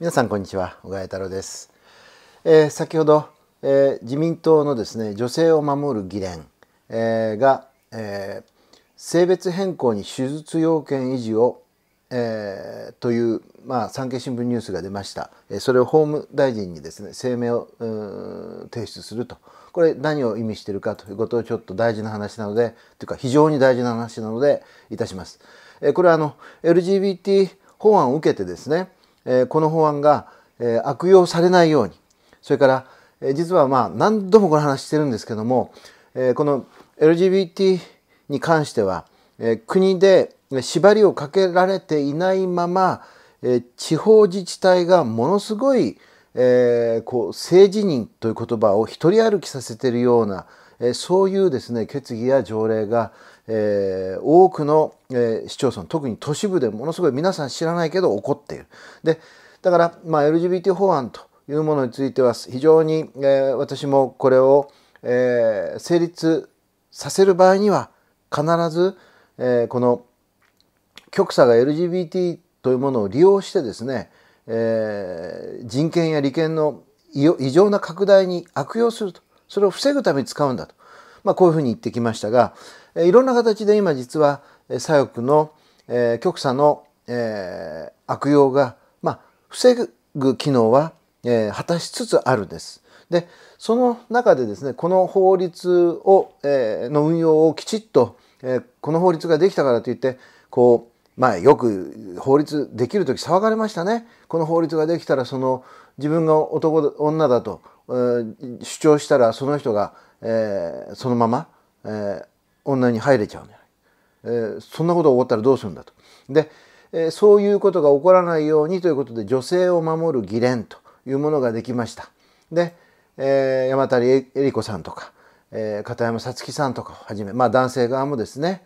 皆さんこんにちは小川太郎です、えー、先ほど、えー、自民党のですね女性を守る議連、えー、が、え性別変更に手術要件維持を、えという、まあ、産経新聞ニュースが出ました、えそれを法務大臣にですね声明を提出するとこれ何を意味しているかということをちょっと大事な話なのでというか非常に大事な話なのでいたします。えこれはあの LGBT 法案を受けてですねこの法案が、悪用されないようにそれから、実はまあ何度もこの話してるんですけども、この LGBT に関しては、国で縛りをかけられていないまま、地方自治体がものすごい、性自認政治人という言葉を独り歩きさせているような、そういうですね決議や条例が、えー、多くの、えー、市町村特に都市部でものすごい皆さん知らないけど起こっている。でだから、まあ、LGBT 法案というものについては非常に、えー、私もこれを、え成立させる場合には必ず、えこの極左が LGBT というものを利用してですね、え人権や利権の異常な拡大に悪用するとそれを防ぐために使うんだとまあ、こういうふうに言ってきましたが、えいろんな形で今実は左翼の、え極左の、え悪用が、まあ、防ぐ機能は、え果たしつつあるんです。でその中でですねこの法律を、えの運用をきちっと、えこの法律ができたからといってこうまあ、よく法律できる時騒がれましたねこの法律ができたらその自分が男女だと、えー、主張したらその人がえー、そのまま、えー、女に入れちゃうんじゃない、えー、そんなことが起こったらどうするんだと。で、えー、そういうことが起こらないようにということで女性を守る議連というものができました。で、えー、山谷恵里子さんとか、えー、片山さつきさんとかをはじめ、まあ、男性側もですね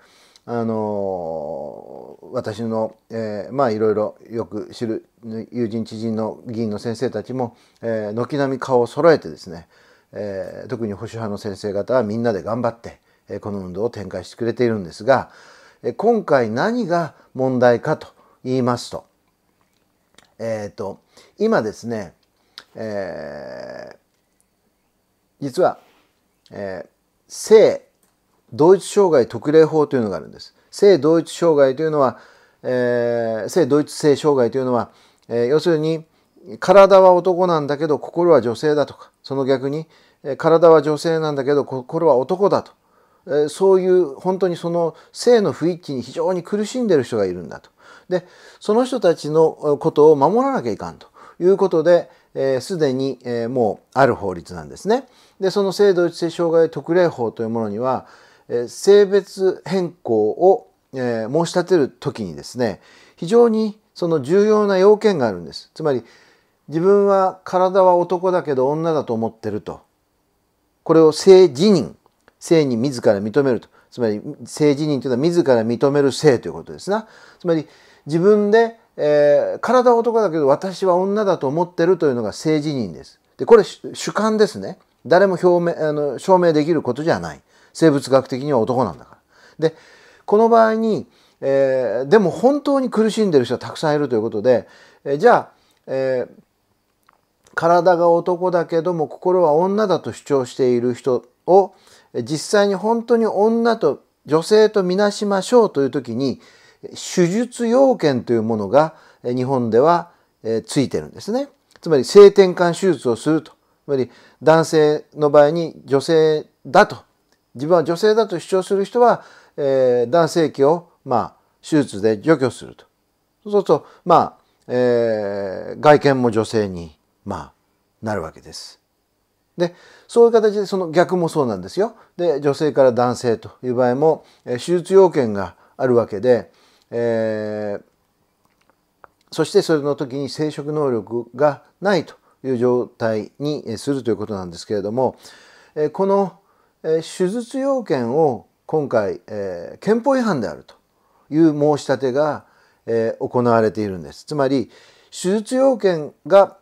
あのー、私の、えー、まあいろいろよく知る友人知人の議員の先生たちも、えー、軒並み顔を揃えてですねえー、特に保守派の先生方はみんなで頑張って、えー、この運動を展開してくれているんですが、えー、今回何が問題かと言いますと,、えーと、今ですね、えー、実は、えー、性同一障害特例法というのがあるんです。性同一障害というのは、えー、性同一性障害というのは、えー、要するに体は男なんだけど心は女性だとかその逆に体は女性なんだけど心は男だとそういう本当にその性の不一致に非常に苦しんでる人がいるんだとでその人たちのことを守らなきゃいかんということですで、ー、に、えー、もうある法律なんですね。でその性同一性障害特例法というものには、えー、性別変更を、え申し立てる時にですね非常にその重要な要件があるんです。つまり自分は体は男だけど女だと思ってるとこれを性自認性に自ら認めるとつまり性自認というのは自ら認める性ということですなつまり自分で、えー、体は男だけど私は女だと思ってるというのが性自認ですでこれ主観ですね誰も表明あの証明できることじゃない生物学的には男なんだからでこの場合に、えー、でも本当に苦しんでる人はたくさんいるということで、えー、じゃあ、えー体が男だけども心は女だと主張している人を実際に本当に女と女性とみなしましょうという時に手術要件というものが日本ではついてるんですね。つまり性転換手術をすると。つまり男性の場合に女性だと自分は女性だと主張する人は、えー、男性器を、まあ、手術で除去すると。そうすると、まあえー、外見も女性に、まあなるわけです。でそういう形でその逆もそうなんですよ。で女性から男性という場合も、え手術要件があるわけで、えー、そしてそれの時に生殖能力がないという状態にするということなんですけれども、えこの、え手術要件を今回、え憲法違反であるという申し立てが、え行われているんです。つまり手術要件が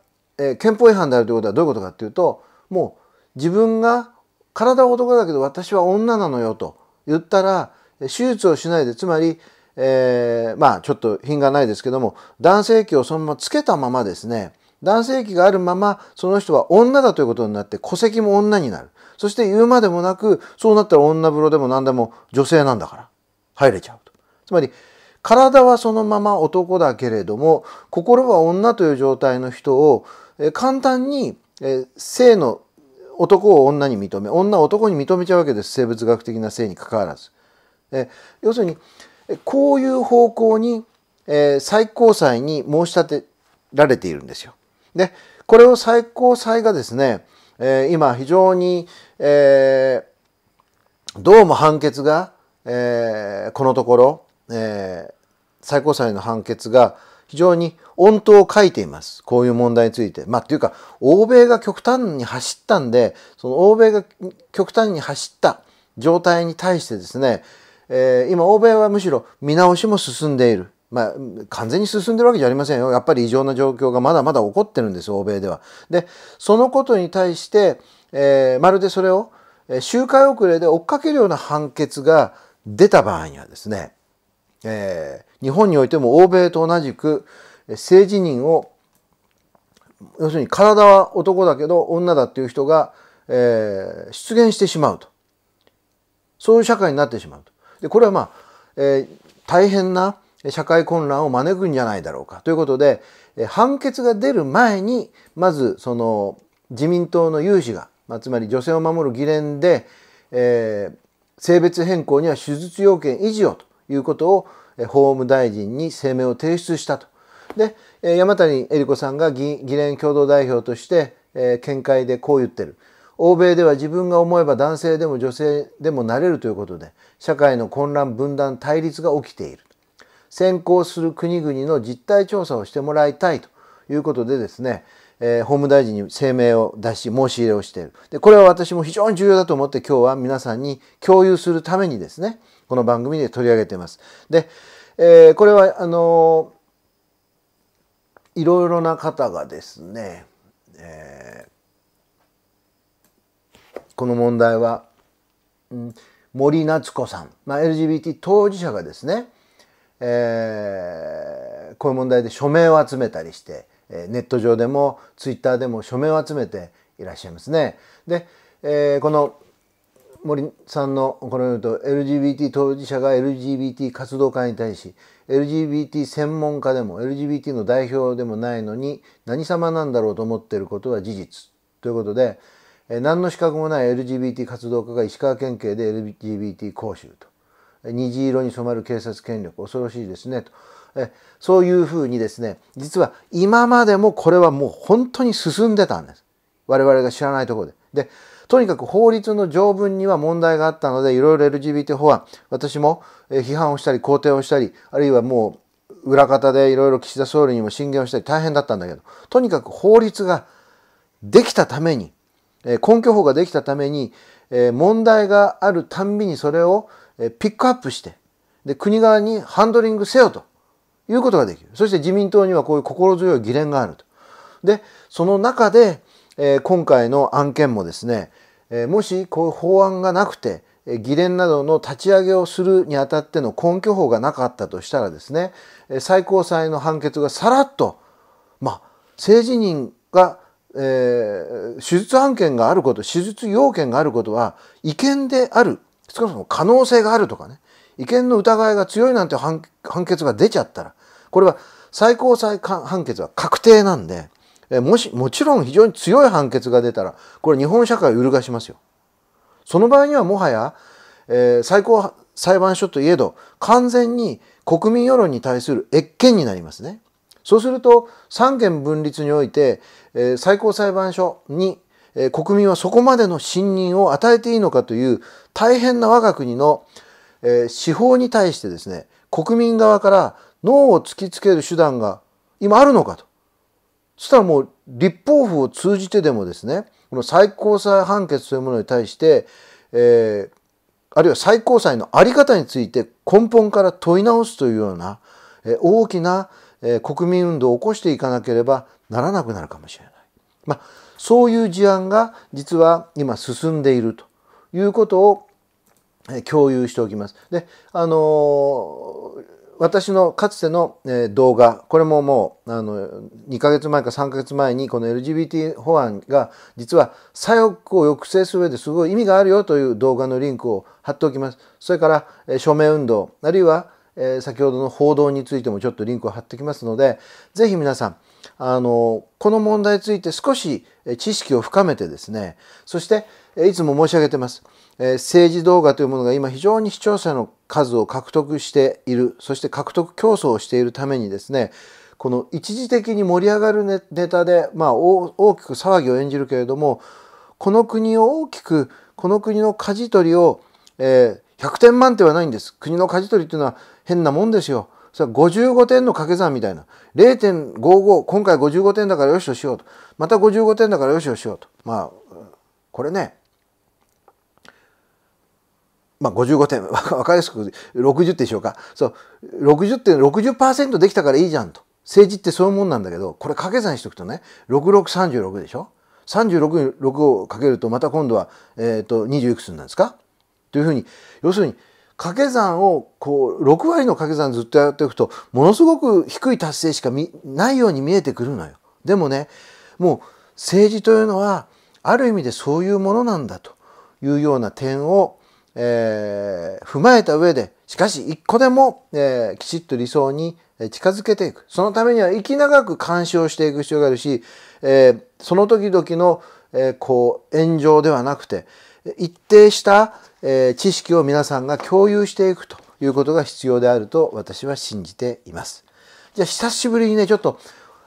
え憲法違反であるということはどういうことかっていうともう自分が体は男だけど私は女なのよと言ったら手術をしないでつまり、えー、まあちょっと品がないですけども男性器をそのままつけたままですね男性器があるままその人は女だということになって戸籍も女になるそして言うまでもなくそうなったら女風呂でも何でも女性なんだから入れちゃうとつまり体はそのまま男だけれども心は女という状態の人を簡単に性の男を女に認め女を男に認めちゃうわけです生物学的な性にかかわらず。え要するにこういう方向に、え最高裁に申し立てられているんですよ。でこれを最高裁がですね、え今非常に、えどうも判決が、えこのところ、えー、最高裁の判決が非常に温当を書いています。こういう問題について。まあ、というか、欧米が極端に走ったんで、その欧米が極端に走った状態に対してですね、えー、今、欧米はむしろ見直しも進んでいる。まあ、完全に進んでるわけじゃありませんよ。やっぱり異常な状況がまだまだ起こってるんです、欧米では。で、そのことに対して、えー、まるでそれを、えー、周回遅れで追っかけるような判決が出た場合にはですね、えー、日本においても欧米と同じく性自認を要するに体は男だけど女だっていう人が、えー、出現してしまうとそういう社会になってしまうとでこれはまあ、えー、大変な社会混乱を招くんじゃないだろうかということで、えー、判決が出る前にまずその自民党の有志が、まあ、つまり女性を守る議連で、えー、性別変更には手術要件維持をということを法務大臣に声明を提出したと。で山谷恵理子さんが議連共同代表として、え見解でこう言ってる。欧米では自分が思えば男性でも女性でもなれるということで社会の混乱分断対立が起きている先行する国々の実態調査をしてもらいたいということでですね、えー、法務大臣に声明を出し申し入れをしているでこれは私も非常に重要だと思って今日は皆さんに共有するためにですねこの番組で取り上げてます。で、えー、これはあのいろいろな方がですね、えー、この問題は、うん、森夏子さん、まあ、LGBT 当事者がですね、えー、こういう問題で署名を集めたりして、ネット上でもツイッターでも署名を集めていらっしゃいますね。で、えー、この森さんのこれを言うと LGBT 当事者が LGBT 活動家に対し LGBT 専門家でも LGBT の代表でもないのに何様なんだろうと思っていることは事実ということで何の資格もない LGBT 活動家が石川県警で LGBT 講習と虹色に染まる警察権力恐ろしいですねとそういうふうにですね実は今までもこれはもう本当に進んでたんです我々が知らないところで。でとにかく法律の条文には問題があったのでいろいろ LGBT 法案私も批判をしたり肯定をしたりあるいはもう裏方でいろいろ岸田総理にも進言をしたり大変だったんだけどとにかく法律ができたために根拠法ができたために問題があるたんびにそれをピックアップしてで国側にハンドリングせよということができるそして自民党にはこういう心強い議連があるとでその中で、えー、今回の案件もですね、もしこういう法案がなくて議連などの立ち上げをするにあたっての根拠法がなかったとしたらですね最高裁の判決がさらっと、まあ、性自認が、えー、手術案件があること手術要件があることは違憲である少なくとも可能性があるとかね違憲の疑いが強いなんて判決が出ちゃったらこれは最高裁判決は確定なんでえもしもちろん非常に強い判決が出たらこれ日本社会を揺るがしますよ。その場合にはもはや、えー、最高裁判所といえど完全に国民世論に対する越権になりますね。そうすると三権分立において、えー、最高裁判所に、えー、国民はそこまでの信任を与えていいのかという大変な我が国の、え司法に対してですね国民側から脳を突きつける手段が今あるのかとそしたらもう立法府を通じてでもですねこの最高裁判決というものに対して、えー、あるいは最高裁の在り方について根本から問い直すというような、えー、大きな、えー、国民運動を起こしていかなければならなくなるかもしれない。まあ、そういう事案が実は今進んでいるということを共有しておきます。で、あの私のかつての動画これももうあの2ヶ月前か3ヶ月前にこの LGBT 法案が実は左翼を抑制する上ですごい意味があるよという動画のリンクを貼っておきますそれから署名運動あるいは先ほどの報道についてもちょっとリンクを貼っておきますので是非皆さんあのこの問題について少し知識を深めてですねそしていつも申し上げてます、え政治動画というものが今非常に視聴者の数を獲得しているそして獲得競争をしているためにですねこの一時的に盛り上がるネタで、まあ、大きく騒ぎを演じるけれどもこの国を大きくこの国の舵取りを、えー、100点満点はないんです国の舵取りというのは変なもんですよそれは55点の掛け算みたいな。0.55、今回55点だからよしとしようと。また55点だからよしとしようと。まあ、これね、まあ、55点、わかりやすく60点でしょうか。そう、60点、60%できたからいいじゃんと。政治ってそういうもんなんだけど、これ掛け算しとくとね、6636でしょ。36に6をかけると、また今度は、えっ、ー、と、20いくつなんですかというふうに、要するに、掛け算をこう6割の掛け算ずっとやっていくとものすごく低い達成しかないように見えてくるのよ。でもねもう政治というのはある意味でそういうものなんだというような点を、えー、踏まえた上でしかし一個でも、えー、きちっと理想に近づけていくそのためには生き長く監視をしていく必要があるし、えー、その時々の、えこう炎上ではなくて一定したえ知識を皆さんが共有していくということが必要であると私は信じています。じゃあ久しぶりにねちょっと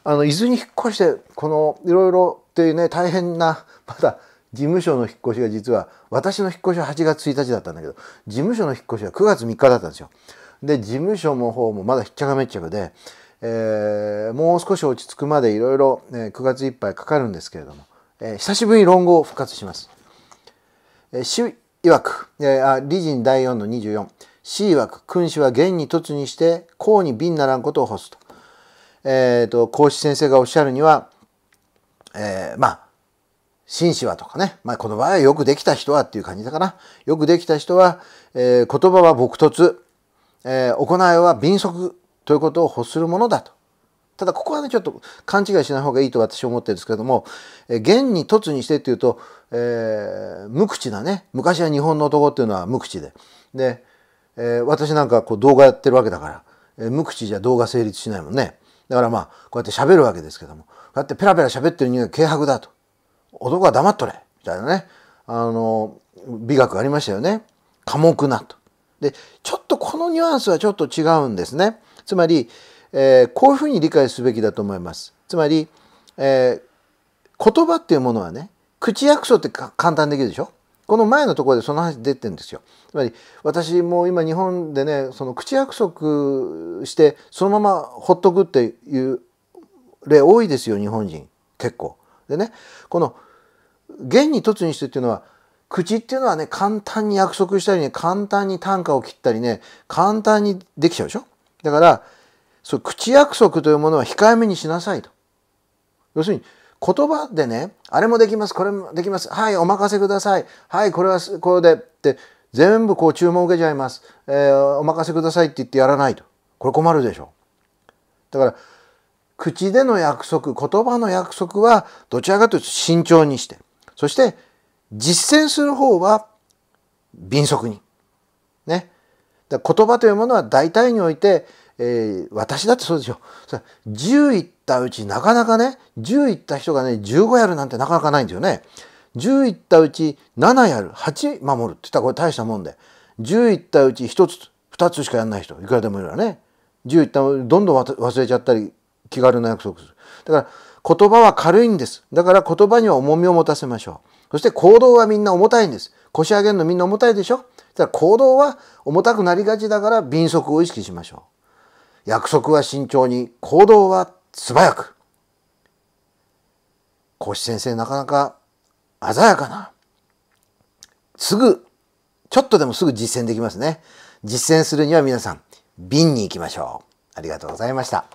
あの伊豆に引っ越してこのいろいろっていうね大変なまだ事務所の引っ越しが実は私の引っ越しは8月1日だったんだけど事務所の引っ越しは9月3日だったんですよ。で事務所の方もまだひっちゃかめっちゃかで、えー、もう少し落ち着くまでいろいろ9月いっぱいかかるんですけれども、えー、久しぶりに論語を復活します。えー曰く、えー、あ理人第4の24 C 曰く君子は現に凸にして公に瓶ならんことを干すと。えっ、ー、と孔子先生がおっしゃるには、えー、まあ紳士はとかね、まあ、この場合はよくできた人はっていう感じだから、よくできた人は、えー、言葉は朴突、えー、行いは敏速ということを欲するものだとただここはねちょっと勘違いしない方がいいと私は思ってるんですけれども現に凸にしてっていうと、えー、無口なね昔は日本の男っていうのは無口でで、えー、私なんかこう動画やってるわけだから、えー、無口じゃ動画成立しないもんねだからまあこうやって喋るわけですけどもこうやってペラペラ喋ってる人間軽薄だと男は黙っとれみたいなねあの美学ありましたよね寡黙なと。でちょっとこのニュアンスはちょっと違うんですね。つまりえー、こういうふうに理解すべきだと思います。つまり、えー、言葉っていうものはね口約束って簡単できるでしょこの前のところでその話出てんですよ。つまり私も今日本でねその口約束してそのままほっとくっていう例多いですよ日本人結構。でねこの現に突にしてっていうのは口っていうのはね簡単に約束したりね簡単に単価を切ったりね簡単にできちゃうでしょ。だからそう口約束というものは控えめにしなさいと。要するに言葉でねあれもできますこれもできますはいお任せくださいはいこれはこれでって全部こう注文を受けちゃいます、えー、お任せくださいって言ってやらないとこれ困るでしょだから口での約束言葉の約束はどちらかというと慎重にしてそして実践する方は敏速にね言葉というものは大体においてえー、私だってそうですよ。10いったうちなかなかね、10いった人がね、15やるなんてなかなかないんですよね。10いったうち7やる、8守るって言ったらこれ大したもんで。10いったうち1つ、2つしかやらない人、いくらでもいるわね。10いったどんどん忘れちゃったり、気軽な約束する。だから言葉は軽いんです。だから言葉には重みを持たせましょう。そして行動はみんな重たいんです。腰上げるのみんな重たいでしょだから行動は重たくなりがちだから、敏速を意識しましょう。約束は慎重に、行動は素早く。講師先生なかなか鮮やかな。すぐ、ちょっとでもすぐ実践できますね。実践するには皆さん、瓶に行きましょう。ありがとうございました。